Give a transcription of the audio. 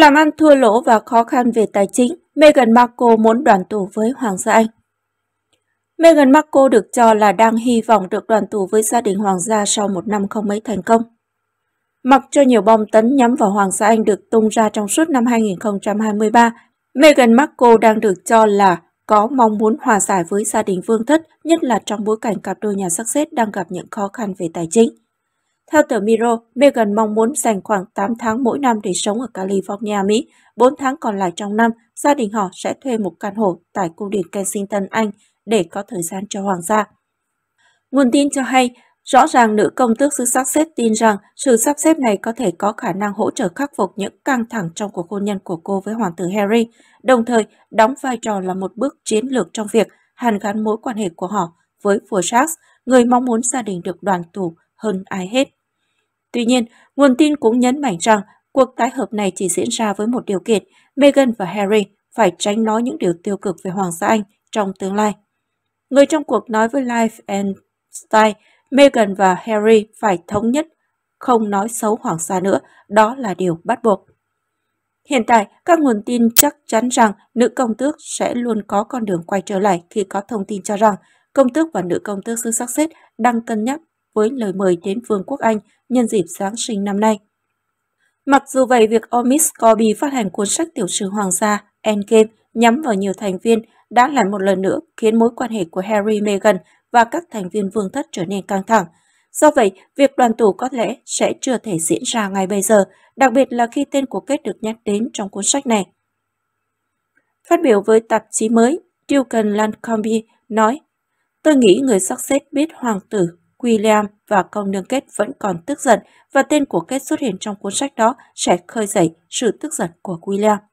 Làm ăn thua lỗ và khó khăn về tài chính, Meghan Markle muốn đoàn tụ với Hoàng gia Anh. Meghan Markle được cho là đang hy vọng được đoàn tụ với gia đình hoàng gia sau một năm không mấy thành công. Mặc cho nhiều bom tấn nhắm vào Hoàng gia Anh được tung ra trong suốt năm 2023, Meghan Markle đang được cho là có mong muốn hòa giải với gia đình vương thất, nhất là trong bối cảnh cặp đôi nhà sắc xếp đang gặp những khó khăn về tài chính. Theo tờ Miro, Meghan mong muốn dành khoảng 8 tháng mỗi năm để sống ở California, Mỹ. 4 tháng còn lại trong năm, gia đình họ sẽ thuê một căn hộ tại cung điện Kensington, Anh để có thời gian cho hoàng gia. Nguồn tin cho hay, rõ ràng nữ công tước xứ sắp xếp tin rằng sự sắp xếp này có thể có khả năng hỗ trợ khắc phục những căng thẳng trong cuộc hôn nhân của cô với hoàng tử Harry, đồng thời đóng vai trò là một bước chiến lược trong việc hàn gắn mối quan hệ của họ với vua Charles, người mong muốn gia đình được đoàn tụ hơn ai hết. Tuy nhiên, nguồn tin cũng nhấn mạnh rằng cuộc tái hợp này chỉ diễn ra với một điều kiện, Meghan và Harry phải tránh nói những điều tiêu cực về Hoàng gia Anh trong tương lai. Người trong cuộc nói với Life and Style, Meghan và Harry phải thống nhất không nói xấu Hoàng gia nữa, đó là điều bắt buộc. Hiện tại, các nguồn tin chắc chắn rằng nữ công tước sẽ luôn có con đường quay trở lại khi có thông tin cho rằng công tước và nữ công tước xứ Sussex đang cân nhắc với lời mời đến Vương quốc Anh nhân dịp Giáng sinh năm nay. Mặc dù vậy, việc Omis Corby phát hành cuốn sách tiểu sử hoàng gia Endgame nhắm vào nhiều thành viên đã lại một lần nữa khiến mối quan hệ của Harry, Meghan và các thành viên vương thất trở nên căng thẳng. Do vậy, việc đoàn tụ có lẽ sẽ chưa thể diễn ra ngay bây giờ, đặc biệt là khi tên của kết được nhắc đến trong cuốn sách này. Phát biểu với tạp chí mới, Dugan Lancombe nói, Tôi nghĩ người sắp xếp biết hoàng tử William và công nương Kết vẫn còn tức giận và tên của Kết xuất hiện trong cuốn sách đó sẽ khơi dậy sự tức giận của William.